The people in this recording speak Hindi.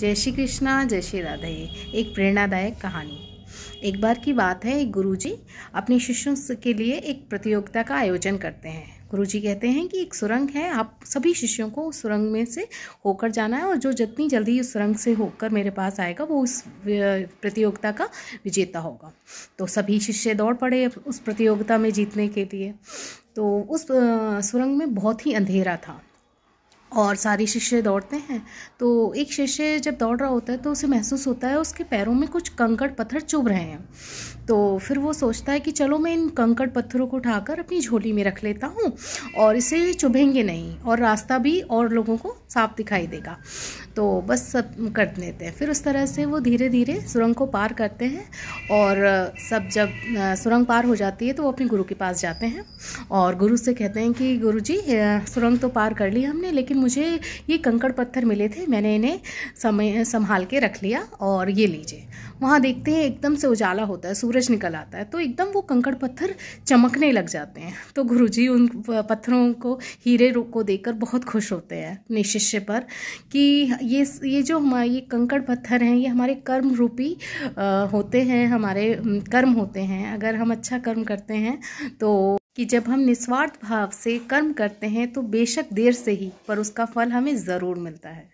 जय श्री कृष्णा जय श्री राधे एक प्रेरणादायक कहानी एक बार की बात है एक गुरु जी अपने शिष्यों के लिए एक प्रतियोगिता का आयोजन करते हैं गुरु जी कहते हैं कि एक सुरंग है आप सभी शिष्यों को उस सुरंग में से होकर जाना है और जो जितनी जल्दी उस सुरंग से होकर मेरे पास आएगा वो उस प्रतियोगिता का विजेता होगा तो सभी शिष्य दौड़ पड़े उस प्रतियोगिता में जीतने के लिए तो उस सुरंग में बहुत ही अंधेरा था और सारे शिष्य दौड़ते हैं तो एक शिष्य जब दौड़ रहा होता है तो उसे महसूस होता है उसके पैरों में कुछ कंकड़ पत्थर चुभ रहे हैं तो फिर वो सोचता है कि चलो मैं इन कंकड़ पत्थरों को उठाकर अपनी झोली में रख लेता हूँ और इसे चुभेंगे नहीं और रास्ता भी और लोगों को साफ दिखाई देगा तो बस सब कर देते हैं फिर उस तरह से वो धीरे धीरे सुरंग को पार करते हैं और सब जब सुरंग पार हो जाती है तो वो अपने गुरु के पास जाते हैं और गुरु से कहते हैं कि गुरु जी सुरंग तो पार कर ली हमने लेकिन मुझे ये कंकड़ पत्थर मिले थे मैंने इन्हें समय संभाल के रख लिया और ये लीजिए वहाँ देखते हैं एकदम से उजाला होता है सूरज निकल आता है तो एकदम वो कंकड़ पत्थर चमकने लग जाते हैं तो गुरुजी उन पत्थरों को हीरे को देखकर बहुत खुश होते हैं निश्चित विषय पर कि ये ये जो हमारे ये कंकड़ पत्थर हैं ये हमारे कर्म रूपी होते हैं हमारे कर्म होते हैं अगर हम अच्छा कर्म करते हैं तो कि जब हम निस्वार्थ भाव से कर्म करते हैं तो बेशक देर से ही पर उसका फल हमें ज़रूर मिलता है